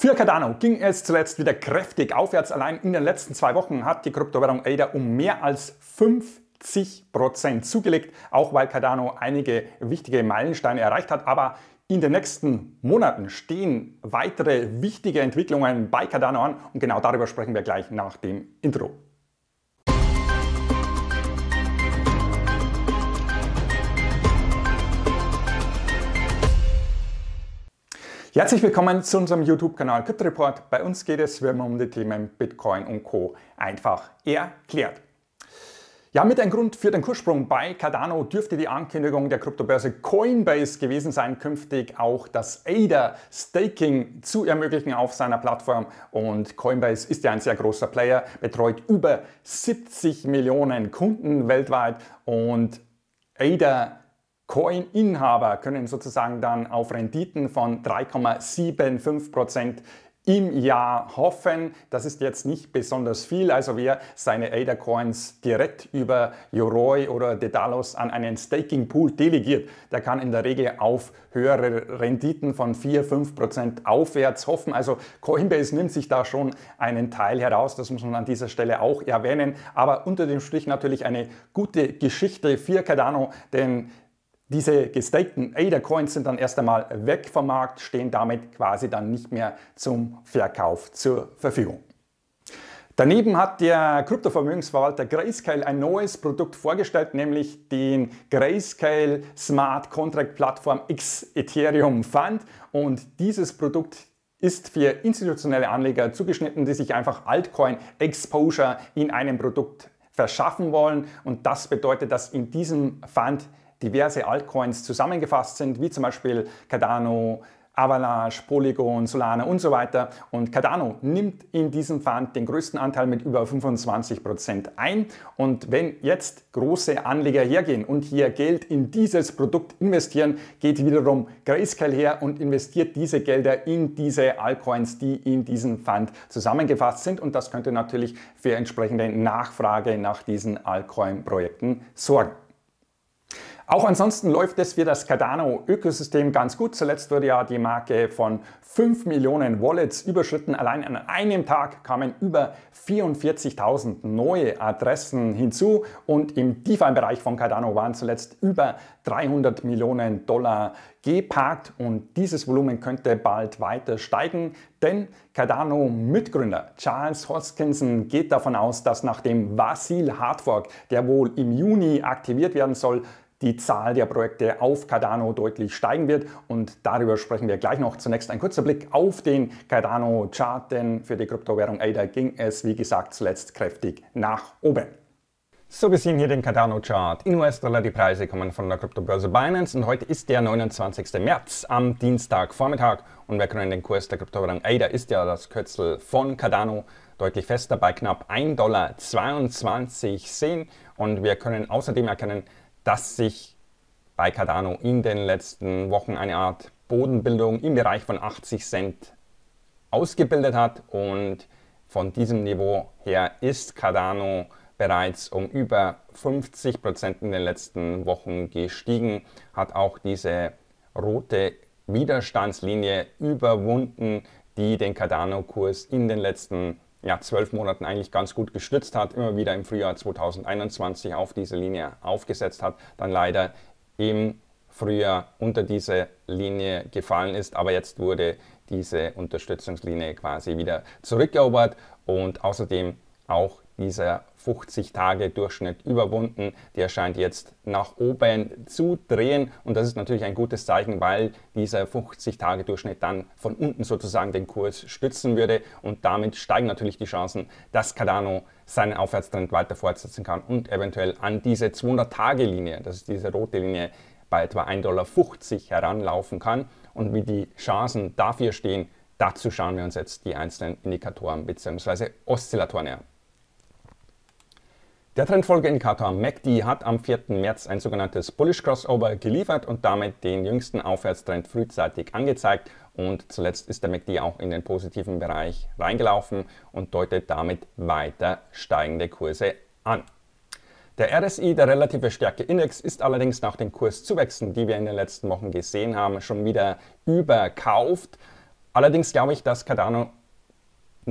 Für Cardano ging es zuletzt wieder kräftig aufwärts. Allein in den letzten zwei Wochen hat die Kryptowährung ADA um mehr als 50% Prozent zugelegt, auch weil Cardano einige wichtige Meilensteine erreicht hat. Aber in den nächsten Monaten stehen weitere wichtige Entwicklungen bei Cardano an und genau darüber sprechen wir gleich nach dem Intro. Herzlich willkommen zu unserem YouTube-Kanal Crypto Report. Bei uns geht es wie immer um die Themen Bitcoin und Co. einfach erklärt. Ja, mit ein Grund für den Kurssprung bei Cardano dürfte die Ankündigung der Kryptobörse Coinbase gewesen sein, künftig auch das ADA-Staking zu ermöglichen auf seiner Plattform. Und Coinbase ist ja ein sehr großer Player, betreut über 70 Millionen Kunden weltweit und ADA Coin-Inhaber können sozusagen dann auf Renditen von 3,75 Prozent im Jahr hoffen. Das ist jetzt nicht besonders viel. Also wer seine ADA-Coins direkt über Yoroi oder Dedalos an einen Staking-Pool delegiert, der kann in der Regel auf höhere Renditen von 4-5% aufwärts hoffen. Also Coinbase nimmt sich da schon einen Teil heraus. Das muss man an dieser Stelle auch erwähnen. Aber unter dem Strich natürlich eine gute Geschichte für Cardano, denn diese gestakten ADA-Coins sind dann erst einmal weg vom Markt, stehen damit quasi dann nicht mehr zum Verkauf zur Verfügung. Daneben hat der Kryptovermögensverwalter Grayscale ein neues Produkt vorgestellt, nämlich den Grayscale Smart Contract Plattform X Ethereum Fund. Und dieses Produkt ist für institutionelle Anleger zugeschnitten, die sich einfach Altcoin Exposure in einem Produkt verschaffen wollen. Und das bedeutet, dass in diesem Fund diverse Altcoins zusammengefasst sind, wie zum Beispiel Cardano, Avalanche, Polygon, Solana und so weiter. Und Cardano nimmt in diesem Fund den größten Anteil mit über 25% Prozent ein. Und wenn jetzt große Anleger hergehen und hier Geld in dieses Produkt investieren, geht wiederum Grayscale her und investiert diese Gelder in diese Altcoins, die in diesem Fund zusammengefasst sind. Und das könnte natürlich für entsprechende Nachfrage nach diesen Altcoin-Projekten sorgen. Auch ansonsten läuft es für das Cardano-Ökosystem ganz gut. Zuletzt wurde ja die Marke von 5 Millionen Wallets überschritten. Allein an einem Tag kamen über 44.000 neue Adressen hinzu und im DeFi-Bereich von Cardano waren zuletzt über 300 Millionen Dollar geparkt und dieses Volumen könnte bald weiter steigen, denn Cardano-Mitgründer Charles Hoskinson geht davon aus, dass nach dem Vasil Hardfork, der wohl im Juni aktiviert werden soll, die Zahl der Projekte auf Cardano deutlich steigen wird. Und darüber sprechen wir gleich noch. Zunächst ein kurzer Blick auf den Cardano-Chart, denn für die Kryptowährung ADA ging es, wie gesagt, zuletzt kräftig nach oben. So, wir sehen hier den Cardano-Chart. In US-Dollar die Preise kommen von der Kryptobörse Binance und heute ist der 29. März am Dienstagvormittag und wir können den Kurs der Kryptowährung ADA, ist ja das Kürzel von Cardano, deutlich fester bei knapp 1,22 Dollar sehen und wir können außerdem erkennen, dass sich bei Cardano in den letzten Wochen eine Art Bodenbildung im Bereich von 80 Cent ausgebildet hat und von diesem Niveau her ist Cardano bereits um über 50 Prozent in den letzten Wochen gestiegen, hat auch diese rote Widerstandslinie überwunden, die den Cardano-Kurs in den letzten ja, zwölf Monaten eigentlich ganz gut gestützt hat, immer wieder im Frühjahr 2021 auf diese Linie aufgesetzt hat, dann leider im Frühjahr unter diese Linie gefallen ist, aber jetzt wurde diese Unterstützungslinie quasi wieder zurückerobert und außerdem auch dieser 50 Tage Durchschnitt überwunden. Der scheint jetzt nach oben zu drehen und das ist natürlich ein gutes Zeichen, weil dieser 50 Tage Durchschnitt dann von unten sozusagen den Kurs stützen würde und damit steigen natürlich die Chancen, dass Cardano seinen Aufwärtstrend weiter fortsetzen kann und eventuell an diese 200-Tage-Linie, das ist diese rote Linie, bei etwa 1,50 Dollar heranlaufen kann. Und wie die Chancen dafür stehen, dazu schauen wir uns jetzt die einzelnen Indikatoren bzw. Oszillatoren an. Der Trendfolge in Katar, MACD, hat am 4. März ein sogenanntes Bullish Crossover geliefert und damit den jüngsten Aufwärtstrend frühzeitig angezeigt. Und zuletzt ist der MACD auch in den positiven Bereich reingelaufen und deutet damit weiter steigende Kurse an. Der RSI, der relative Stärke-Index, ist allerdings nach den Kurszuwächsen, die wir in den letzten Wochen gesehen haben, schon wieder überkauft. Allerdings glaube ich, dass Cardano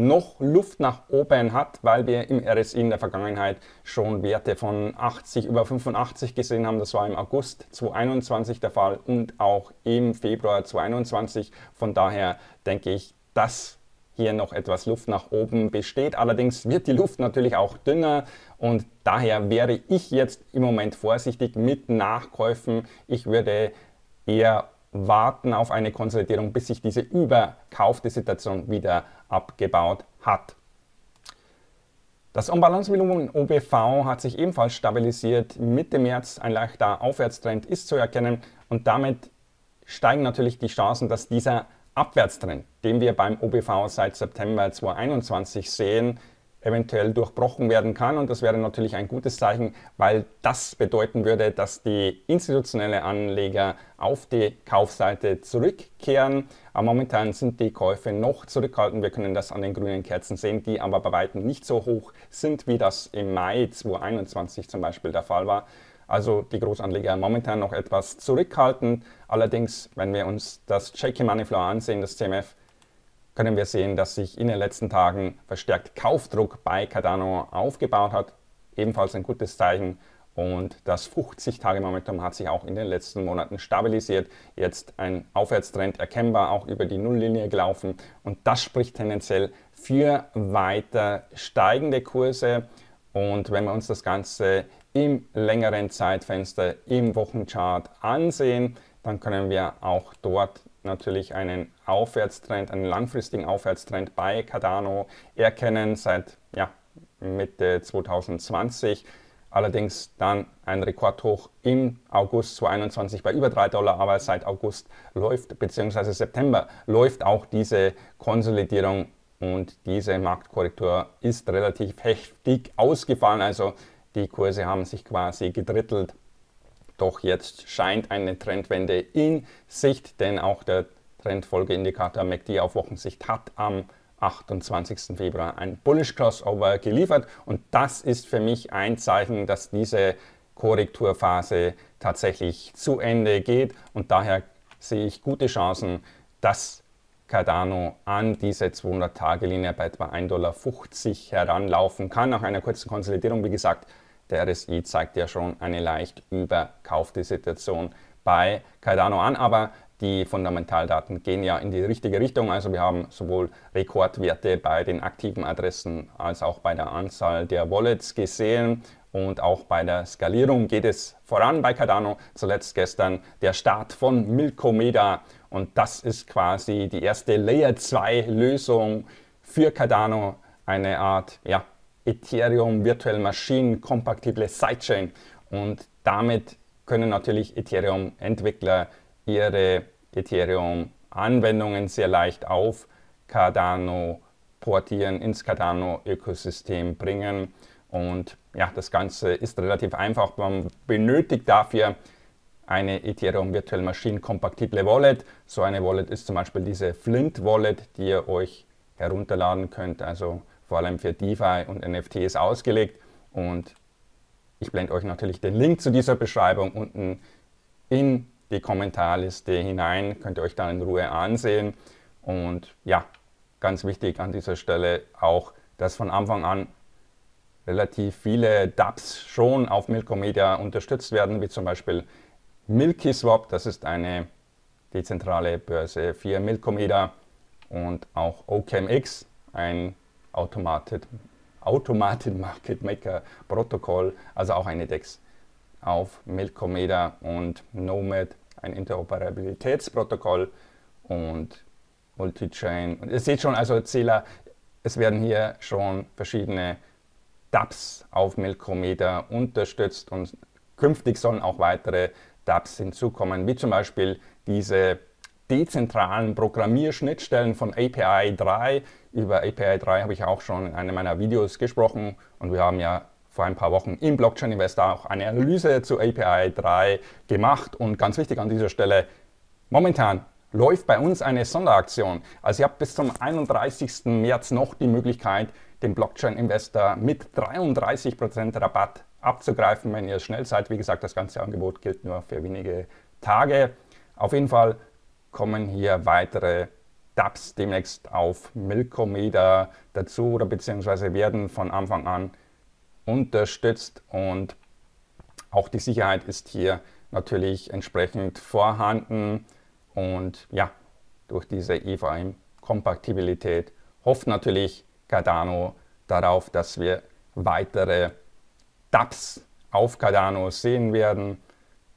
noch Luft nach oben hat, weil wir im RSI in der Vergangenheit schon Werte von 80 über 85 gesehen haben. Das war im August 2021 der Fall und auch im Februar 2021. Von daher denke ich, dass hier noch etwas Luft nach oben besteht. Allerdings wird die Luft natürlich auch dünner und daher wäre ich jetzt im Moment vorsichtig mit Nachkäufen. Ich würde eher warten auf eine Konsolidierung, bis sich diese überkaufte Situation wieder abgebaut hat. Das Umbalancevolumen in OBV hat sich ebenfalls stabilisiert. Mitte März ein leichter Aufwärtstrend ist zu erkennen und damit steigen natürlich die Chancen, dass dieser Abwärtstrend, den wir beim OBV seit September 2021 sehen, eventuell durchbrochen werden kann. Und das wäre natürlich ein gutes Zeichen, weil das bedeuten würde, dass die institutionellen Anleger auf die Kaufseite zurückkehren. Aber momentan sind die Käufe noch zurückhaltend. Wir können das an den grünen Kerzen sehen, die aber bei weitem nicht so hoch sind, wie das im Mai 2021 zum Beispiel der Fall war. Also die Großanleger momentan noch etwas zurückhaltend. Allerdings, wenn wir uns das Checky Money Flow ansehen, das CMF, können wir sehen, dass sich in den letzten Tagen verstärkt Kaufdruck bei Cardano aufgebaut hat. Ebenfalls ein gutes Zeichen. Und das 50-Tage-Momentum hat sich auch in den letzten Monaten stabilisiert. Jetzt ein Aufwärtstrend erkennbar, auch über die Nulllinie gelaufen. Und das spricht tendenziell für weiter steigende Kurse. Und wenn wir uns das Ganze im längeren Zeitfenster im Wochenchart ansehen, dann können wir auch dort natürlich einen Aufwärtstrend, einen langfristigen Aufwärtstrend bei Cardano erkennen seit ja, Mitte 2020. Allerdings dann ein Rekordhoch im August 2021 bei über 3 Dollar, aber seit August läuft, beziehungsweise September läuft auch diese Konsolidierung und diese Marktkorrektur ist relativ heftig ausgefallen. Also die Kurse haben sich quasi gedrittelt. Doch jetzt scheint eine Trendwende in Sicht, denn auch der Trendfolgeindikator MACD auf Wochensicht hat am 28. Februar ein Bullish Crossover geliefert und das ist für mich ein Zeichen, dass diese Korrekturphase tatsächlich zu Ende geht und daher sehe ich gute Chancen, dass Cardano an diese 200-Tage-Linie bei etwa 1,50 Dollar heranlaufen kann. Nach einer kurzen Konsolidierung, wie gesagt, der RSI zeigt ja schon eine leicht überkaufte Situation bei Cardano an, aber die Fundamentaldaten gehen ja in die richtige Richtung. Also wir haben sowohl Rekordwerte bei den aktiven Adressen als auch bei der Anzahl der Wallets gesehen. Und auch bei der Skalierung geht es voran bei Cardano. Zuletzt gestern der Start von Milkomeda. Und das ist quasi die erste Layer 2 Lösung für Cardano. Eine Art ja, Ethereum Virtual Machine kompatible Sidechain. Und damit können natürlich Ethereum Entwickler ihre Ethereum-Anwendungen sehr leicht auf Cardano portieren, ins Cardano-Ökosystem bringen. Und ja, das Ganze ist relativ einfach. Man benötigt dafür eine Ethereum Virtual Machine kompatible Wallet. So eine Wallet ist zum Beispiel diese Flint Wallet, die ihr euch herunterladen könnt. Also vor allem für DeFi und NFTs ausgelegt. Und ich blende euch natürlich den Link zu dieser Beschreibung unten in die Kommentarliste hinein, könnt ihr euch dann in Ruhe ansehen. Und ja, ganz wichtig an dieser Stelle auch, dass von Anfang an relativ viele Dubs schon auf Milkomedia unterstützt werden, wie zum Beispiel MilkySwap, das ist eine dezentrale Börse für Milkomedia und auch OKMX, ein Automated, Automated Market Maker Protokoll, also auch eine DEX auf Milkomedia und Nomad ein Interoperabilitätsprotokoll und Multichain. Und ihr seht schon, also Zähler, es werden hier schon verschiedene DApps auf Melkometer unterstützt und künftig sollen auch weitere DApps hinzukommen, wie zum Beispiel diese dezentralen Programmierschnittstellen von API 3. Über API 3 habe ich auch schon in einem meiner Videos gesprochen und wir haben ja vor ein paar Wochen im Blockchain Investor auch eine Analyse zu API 3 gemacht. Und ganz wichtig an dieser Stelle, momentan läuft bei uns eine Sonderaktion. Also ihr habt bis zum 31. März noch die Möglichkeit, den Blockchain Investor mit 33% Rabatt abzugreifen, wenn ihr schnell seid. Wie gesagt, das ganze Angebot gilt nur für wenige Tage. Auf jeden Fall kommen hier weitere Dubs demnächst auf Milkometer dazu oder beziehungsweise werden von Anfang an unterstützt und auch die Sicherheit ist hier natürlich entsprechend vorhanden und ja, durch diese EVM-Kompatibilität hofft natürlich Cardano darauf, dass wir weitere DApps auf Cardano sehen werden,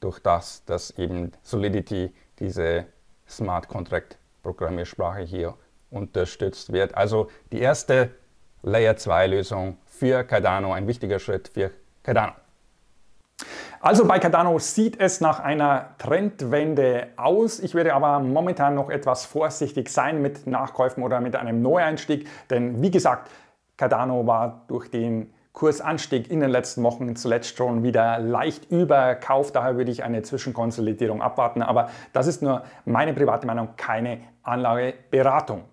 durch das, dass eben Solidity diese Smart Contract Programmiersprache hier unterstützt wird. Also die erste Layer 2 Lösung für Cardano, ein wichtiger Schritt für Cardano. Also bei Cardano sieht es nach einer Trendwende aus. Ich werde aber momentan noch etwas vorsichtig sein mit Nachkäufen oder mit einem Neueinstieg, denn wie gesagt, Cardano war durch den Kursanstieg in den letzten Wochen zuletzt schon wieder leicht überkauft. Daher würde ich eine Zwischenkonsolidierung abwarten. Aber das ist nur meine private Meinung, keine Anlageberatung.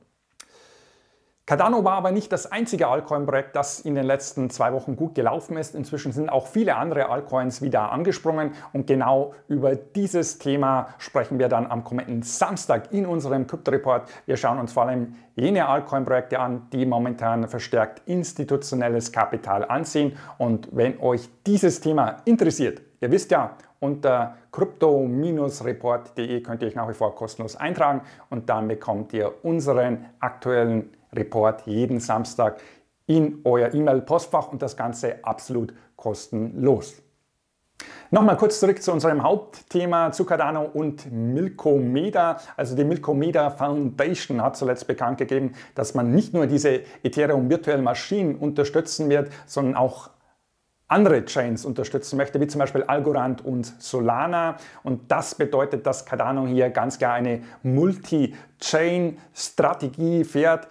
Cardano war aber nicht das einzige Altcoin-Projekt, das in den letzten zwei Wochen gut gelaufen ist. Inzwischen sind auch viele andere Altcoins wieder angesprungen und genau über dieses Thema sprechen wir dann am kommenden Samstag in unserem Crypto-Report. Wir schauen uns vor allem jene Altcoin-Projekte an, die momentan verstärkt institutionelles Kapital anziehen. Und wenn euch dieses Thema interessiert, ihr wisst ja, unter crypto-report.de könnt ihr euch nach wie vor kostenlos eintragen und dann bekommt ihr unseren aktuellen Report jeden Samstag in euer E-Mail-Postfach und das Ganze absolut kostenlos. Nochmal kurz zurück zu unserem Hauptthema Zucardano und Milkomeda. Also die Milkomeda Foundation hat zuletzt bekannt gegeben, dass man nicht nur diese Ethereum virtuellen Maschinen unterstützen wird, sondern auch andere Chains unterstützen möchte, wie zum Beispiel Algorand und Solana. Und das bedeutet, dass Cardano hier ganz klar eine Multi-Chain-Strategie fährt,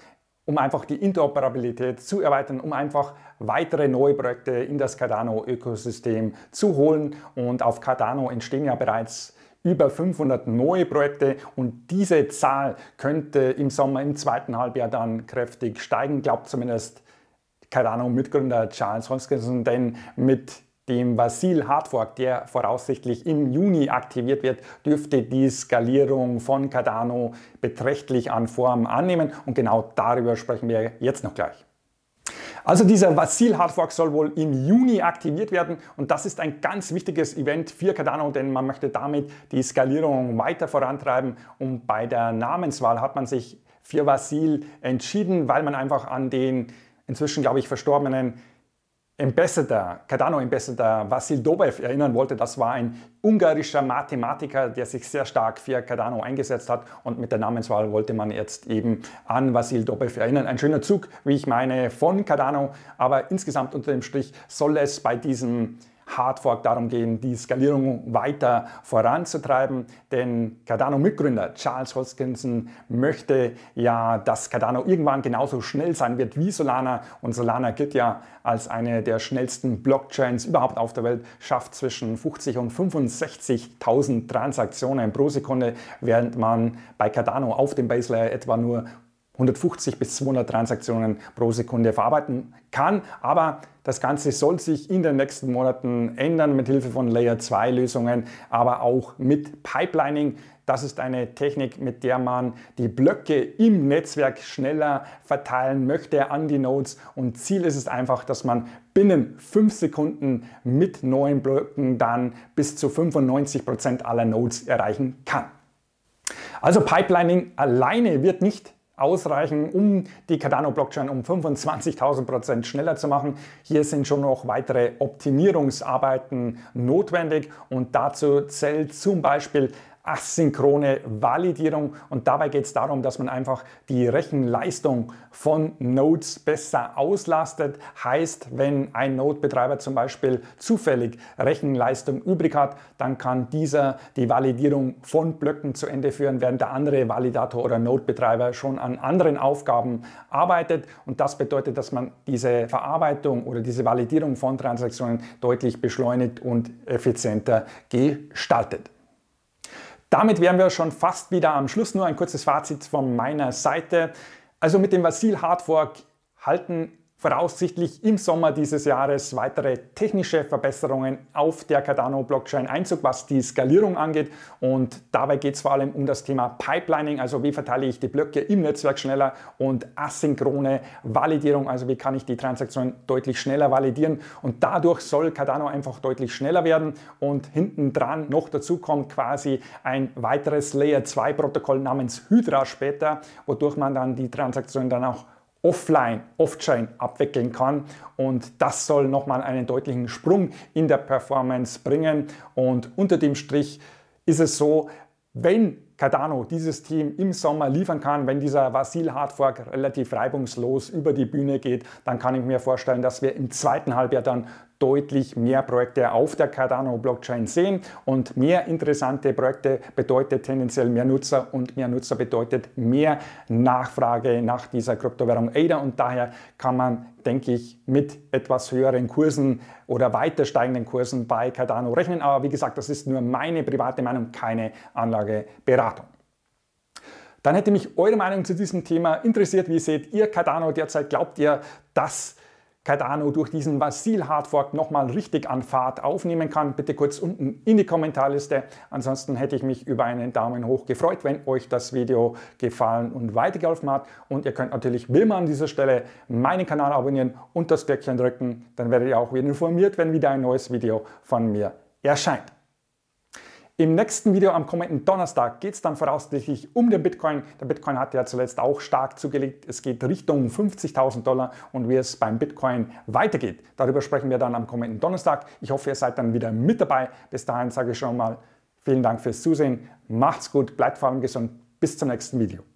um einfach die Interoperabilität zu erweitern, um einfach weitere neue Projekte in das Cardano-Ökosystem zu holen. Und auf Cardano entstehen ja bereits über 500 neue Projekte und diese Zahl könnte im Sommer, im zweiten Halbjahr dann kräftig steigen, glaubt zumindest Cardano-Mitgründer Charles Hoskinson, denn mit dem Vasil Hardfork, der voraussichtlich im Juni aktiviert wird, dürfte die Skalierung von Cardano beträchtlich an Form annehmen. Und genau darüber sprechen wir jetzt noch gleich. Also dieser Vasil Hardfork soll wohl im Juni aktiviert werden und das ist ein ganz wichtiges Event für Cardano, denn man möchte damit die Skalierung weiter vorantreiben und bei der Namenswahl hat man sich für Vasil entschieden, weil man einfach an den inzwischen, glaube ich, verstorbenen Ambassador, Cardano Ambassador Vasil Dobev erinnern wollte, das war ein ungarischer Mathematiker, der sich sehr stark für Cardano eingesetzt hat und mit der Namenswahl wollte man jetzt eben an Vasil Dobev erinnern. Ein schöner Zug, wie ich meine, von Cardano, aber insgesamt unter dem Strich soll es bei diesem Hardfork darum gehen, die Skalierung weiter voranzutreiben, denn Cardano-Mitgründer Charles Hoskinson möchte ja, dass Cardano irgendwann genauso schnell sein wird wie Solana und Solana gilt ja als eine der schnellsten Blockchains überhaupt auf der Welt, schafft zwischen 50 und 65.000 Transaktionen pro Sekunde, während man bei Cardano auf dem Baselayer etwa nur 150 bis 200 Transaktionen pro Sekunde verarbeiten kann. Aber das Ganze soll sich in den nächsten Monaten ändern mit Hilfe von Layer 2 Lösungen, aber auch mit Pipelining. Das ist eine Technik, mit der man die Blöcke im Netzwerk schneller verteilen möchte an die Nodes. Und Ziel ist es einfach, dass man binnen 5 Sekunden mit neuen Blöcken dann bis zu 95% Prozent aller Nodes erreichen kann. Also Pipelining alleine wird nicht ausreichen, um die Cardano-Blockchain um 25.000 Prozent schneller zu machen. Hier sind schon noch weitere Optimierungsarbeiten notwendig und dazu zählt zum Beispiel asynchrone Validierung. Und dabei geht es darum, dass man einfach die Rechenleistung von Nodes besser auslastet. Heißt, wenn ein Node-Betreiber zum Beispiel zufällig Rechenleistung übrig hat, dann kann dieser die Validierung von Blöcken zu Ende führen, während der andere Validator oder Node-Betreiber schon an anderen Aufgaben arbeitet. Und das bedeutet, dass man diese Verarbeitung oder diese Validierung von Transaktionen deutlich beschleunigt und effizienter gestaltet. Damit wären wir schon fast wieder am Schluss. Nur ein kurzes Fazit von meiner Seite. Also mit dem Vasil Hardwork halten voraussichtlich im Sommer dieses Jahres weitere technische Verbesserungen auf der Cardano-Blockchain Einzug, was die Skalierung angeht. Und dabei geht es vor allem um das Thema Pipelining, also wie verteile ich die Blöcke im Netzwerk schneller und asynchrone Validierung, also wie kann ich die Transaktion deutlich schneller validieren. Und dadurch soll Cardano einfach deutlich schneller werden. Und hinten dran noch dazu kommt quasi ein weiteres Layer 2 Protokoll namens Hydra später, wodurch man dann die Transaktion dann auch Offline, Off-Chain abwickeln kann. Und das soll nochmal einen deutlichen Sprung in der Performance bringen. Und unter dem Strich ist es so, wenn Cardano dieses Team im Sommer liefern kann, wenn dieser Vasil Hardfork relativ reibungslos über die Bühne geht, dann kann ich mir vorstellen, dass wir im zweiten Halbjahr dann deutlich mehr Projekte auf der Cardano-Blockchain sehen und mehr interessante Projekte bedeutet tendenziell mehr Nutzer und mehr Nutzer bedeutet mehr Nachfrage nach dieser Kryptowährung ADA und daher kann man, denke ich, mit etwas höheren Kursen oder weiter steigenden Kursen bei Cardano rechnen. Aber wie gesagt, das ist nur meine private Meinung, keine Anlageberatung. Dann hätte mich eure Meinung zu diesem Thema interessiert. Wie seht ihr Cardano derzeit? Glaubt ihr, dass Cardano durch diesen Vasil Hardfork nochmal richtig an Fahrt aufnehmen kann, bitte kurz unten in die Kommentarliste. Ansonsten hätte ich mich über einen Daumen hoch gefreut, wenn euch das Video gefallen und weitergeholfen hat. Und ihr könnt natürlich wie immer an dieser Stelle meinen Kanal abonnieren und das Glöckchen drücken. Dann werdet ihr auch wieder informiert, wenn wieder ein neues Video von mir erscheint. Im nächsten Video am kommenden Donnerstag geht es dann voraussichtlich um den Bitcoin. Der Bitcoin hat ja zuletzt auch stark zugelegt. Es geht Richtung 50.000 Dollar und wie es beim Bitcoin weitergeht. Darüber sprechen wir dann am kommenden Donnerstag. Ich hoffe, ihr seid dann wieder mit dabei. Bis dahin sage ich schon mal vielen Dank fürs Zusehen. Macht's gut, bleibt vor allem gesund. Bis zum nächsten Video.